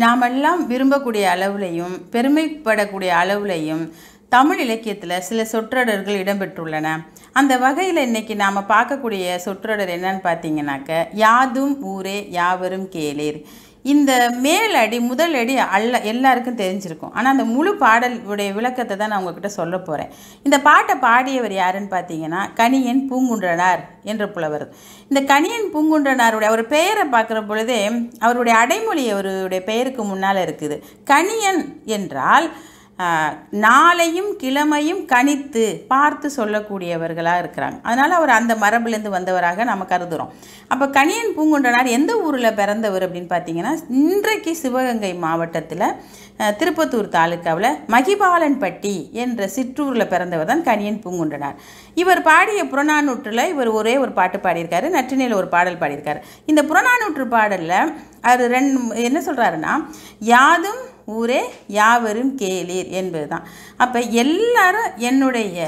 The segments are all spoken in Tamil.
நாமெல்லாம் விரும்பக்கூடிய அளவுலையும் பெருமைப்படக்கூடிய அளவுலையும் தமிழ் இலக்கியத்தில் சில சொற்றொடர்கள் இடம்பெற்றுள்ளன அந்த வகையில் இன்றைக்கி நாம் பார்க்கக்கூடிய சொற்றொடர் என்னன்னு பார்த்தீங்கன்னாக்க யாதும் ஊரே யாவரும் கேளீர் இந்த மேலடி முதல் அடி அல்ல எல்லாருக்கும் தெரிஞ்சிருக்கும் ஆனால் அந்த முழு பாடல் உடைய விளக்கத்தை தான் நான் உங்ககிட்ட சொல்ல போகிறேன் இந்த பாட்டை பாடியவர் யாருன்னு பார்த்தீங்கன்னா கணியன் பூங்குன்றனார் என்ற புலவர் இந்த கணியன் பூங்குன்றனாருடைய அவர் பெயரை பார்க்குற பொழுதே அவருடைய அடைமொழி அவருடைய பெயருக்கு முன்னால் இருக்குது கணியன் என்றால் நாளையும் கிழமையும் கணித்து பார்த்து சொல்லக்கூடியவர்களாக இருக்கிறாங்க அதனால் அவர் அந்த மரபுலேருந்து வந்தவராக நம்ம கருதுகிறோம் அப்போ கணியன் பூங்குன்றனார் எந்த ஊரில் பிறந்தவர் அப்படின்னு பார்த்தீங்கன்னா இன்றைக்கு சிவகங்கை மாவட்டத்தில் திருப்பத்தூர் தாலுக்காவில் மகிபாலன்பட்டி என்ற சிற்றூரில் பிறந்தவர் தான் கணியன் பூங்குன்றனார் இவர் பாடிய புறநானூற்றில் இவர் ஒரே ஒரு பாட்டு பாடியிருக்காரு நற்றினையில் ஒரு பாடல் பாடியிருக்காரு இந்த புறநானூற்று பாடலில் அவர் ரெண்டு என்ன சொல்கிறாருன்னா யாதும் ஊரே யாவரும் கேளீர் என்பதுதான் அப்போ எல்லாரும் என்னுடைய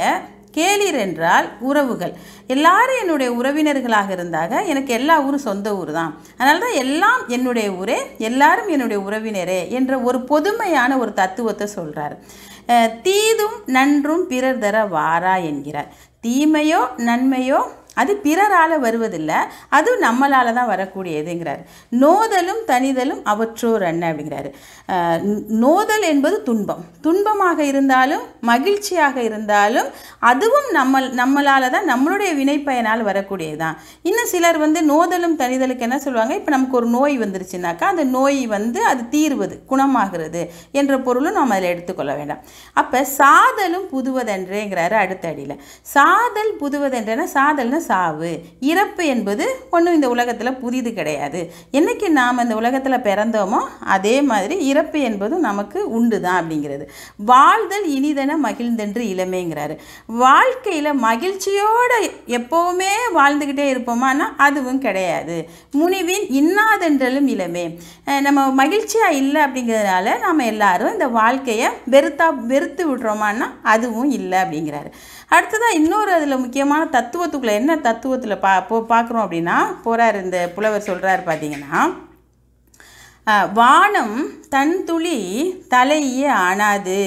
கேளீர் என்றால் உறவுகள் எல்லாரும் என்னுடைய உறவினர்களாக இருந்தாக எனக்கு எல்லா ஊரும் சொந்த ஊர் தான் அதனால தான் எல்லாம் என்னுடைய ஊரே எல்லாரும் என்னுடைய உறவினரே என்ற ஒரு பொதுமையான ஒரு தத்துவத்தை சொல்கிறார் தீதும் நன்றும் பிறர் தர வாரா என்கிறார் தீமையோ நன்மையோ அது பிறரால் வருவதில்லை அது நம்மளால் தான் வரக்கூடியதுங்கிறார் நோதலும் தனிதலும் அவற்றோர் அண்ணன் அப்படிங்கிறாரு நோதல் என்பது துன்பம் துன்பமாக இருந்தாலும் மகிழ்ச்சியாக இருந்தாலும் அதுவும் நம்ம நம்மளால் தான் நம்மளுடைய வினைப்பயனால் வரக்கூடியது தான் இன்னும் சிலர் வந்து நோதலும் தனிதலுக்கு என்ன சொல்லுவாங்க இப்போ நமக்கு ஒரு நோய் வந்துருச்சுனாக்கா அந்த நோய் வந்து அது தீர்வது குணமாகிறது என்ற பொருளும் நாம் அதில் எடுத்துக்கொள்ள வேண்டாம் அப்போ சாதலும் புதுவதென்றேங்கிறாரு அடுத்த அடியில் சாதல் புதுவதென்றேன்னா சாதல்னா சாவு இறப்பு என்பது ஒன்றும் இந்த உலகத்தில் புதிது கிடையாது என்றைக்கு நாம் இந்த உலகத்தில் பிறந்தோமோ அதே மாதிரி இறப்பு என்பதும் நமக்கு உண்டு தான் அப்படிங்கிறது வாழ்தல் இனிதன மகிழ்ந்தென்று இளமைங்கிறாரு வாழ்க்கையில் மகிழ்ச்சியோடு எப்போவுமே வாழ்ந்துக்கிட்டே இருப்போமானா அதுவும் கிடையாது முனிவின் இன்னாதென்றலும் இளமே நம்ம மகிழ்ச்சியாக இல்லை அப்படிங்கிறதுனால நாம் எல்லாரும் இந்த வாழ்க்கையை வெறுத்தா வெறுத்து விடுறோமானா அதுவும் இல்லை அப்படிங்கிறாரு அடுத்ததாக இன்னொரு அதில் முக்கியமான தத்துவத்துக்குள்ளே என்ன தத்துவத்தில் பா போ பார்க்குறோம் அப்படின்னா போகிறார் இந்த புலவர் சொல்கிறார் பார்த்தீங்கன்னா வானம் தன் துளி தலையே ஆனாது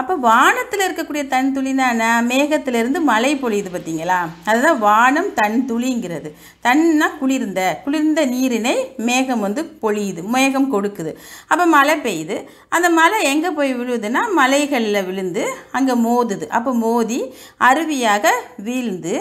அப்போ வானத்தில் இருக்கக்கூடிய தன் துளினா மேகத்திலிருந்து மழை பொழியுது பார்த்தீங்களா அதுதான் வானம் தன் துளிங்கிறது தன்னா குளிர்ந்த குளிர்ந்த நீரினை மேகம் வந்து பொழியுது மேகம் கொடுக்குது அப்போ மழை பெய்யுது அந்த மழை எங்கே போய் விழுதுன்னா மலைகளில் விழுந்து அங்கே மோதுது அப்போ மோதி அருவியாக வீழ்ந்து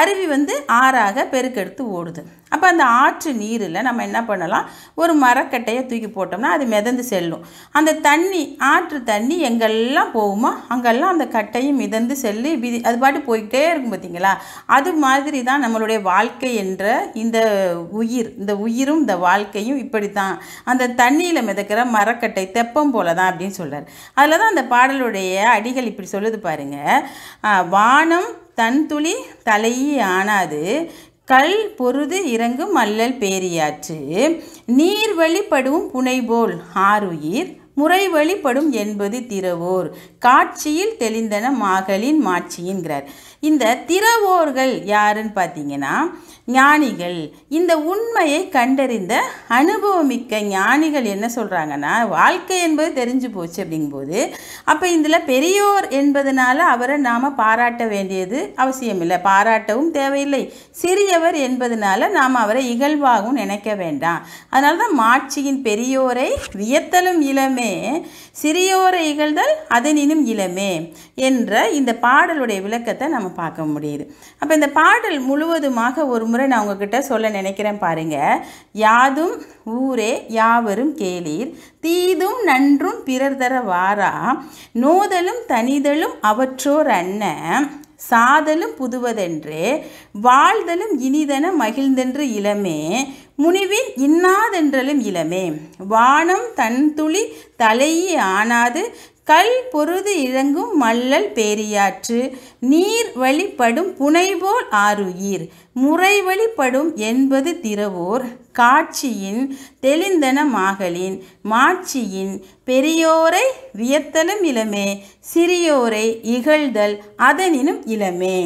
அருவி வந்து ஆறாக பெருக்கெடுத்து ஓடுது அப்போ அந்த ஆற்று நீரில் நம்ம என்ன பண்ணலாம் ஒரு மரக்கட்டையை தூக்கி போட்டோம்னா அது மிதந்து செல்லும் அந்த தண்ணி ஆற்று தண்ணி எங்கெல்லாம் போகுமோ அங்கெல்லாம் அந்த கட்டையும் மிதந்து செல்லு விதி அது பாட்டு போய்கிட்டே இருக்கும் பார்த்திங்களா அது மாதிரி தான் நம்மளுடைய வாழ்க்கை என்ற இந்த உயிர் இந்த உயிரும் இந்த வாழ்க்கையும் இப்படி தான் அந்த தண்ணியில் மிதக்கிற மரக்கட்டை தெப்பம் போல தான் அப்படின்னு சொல்கிறார் அதில் தான் அந்த பாடலுடைய அடிகள் இப்படி சொல்லுது பாருங்கள் வானம் தன் துளி தலையே ஆனாது கல் பொருது இறங்கும் அல்லல் பேரியாற்று நீர் வழிபடும் புனைபோல் ஆறுயிர் முறை வழிபடும் என்பது திறவோர் காட்சியில் தெளிந்தன மகளின் மாட்சியின்கிறார் இந்த திறவோர்கள் யாருன்னு பார்த்தீங்கன்னா ஞானிகள் இந்த உண்மையை கண்டறிந்த அனுபவமிக்க ஞானிகள் என்ன சொல்கிறாங்கன்னா வாழ்க்கை என்பது தெரிஞ்சு போச்சு அப்படிங்கும்போது அப்போ இதில் பெரியோர் என்பதனால அவரை நாம் பாராட்ட வேண்டியது அவசியமில்லை பாராட்டவும் தேவையில்லை சிறியவர் என்பதனால நாம் அவரை இகழ்வாகவும் நினைக்க வேண்டாம் அதனால தான் மாட்சியின் பெரியோரை வியத்தலும் இளமே இளமே சிறியோரை இகழ்தல் அதனினும் இளமே என்ற இந்த பாடலுடைய விளக்கத்தை நம்ம பார்க்க முடியுது அப்போ இந்த பாடல் முழுவதுமாக ஒரு முறை நான் உங்ககிட்ட சொல்ல நினைக்கிறேன் பாருங்க யாதும் ஊரே யாவரும் கேளீர் தீதும் நன்றும் பிறர் தர வாரா நோதலும் தனிதலும் அவற்றோர் அண்ணன் சாதலும் புதுவதென்று வாழ்தலும் இனிதன மகிழ்ந்தென்று இளமே முனிவின் இன்னாதென்றலும் இளமே வானம் தன் துளி தலையி ஆனாது கல் பொருது இழங்கும் மல்லல் பேரியாற்று நீர் வழிப்படும் புனைபோல் ஆறுயிர் முறை வழிப்படும் என்பது திறவோர் காட்சியின் தெளிந்தன மாகலின் மாட்சியின் பெரியோரை வியத்தலும் இளமே சிறியோரை இகழ்தல் அதனினும் இளமே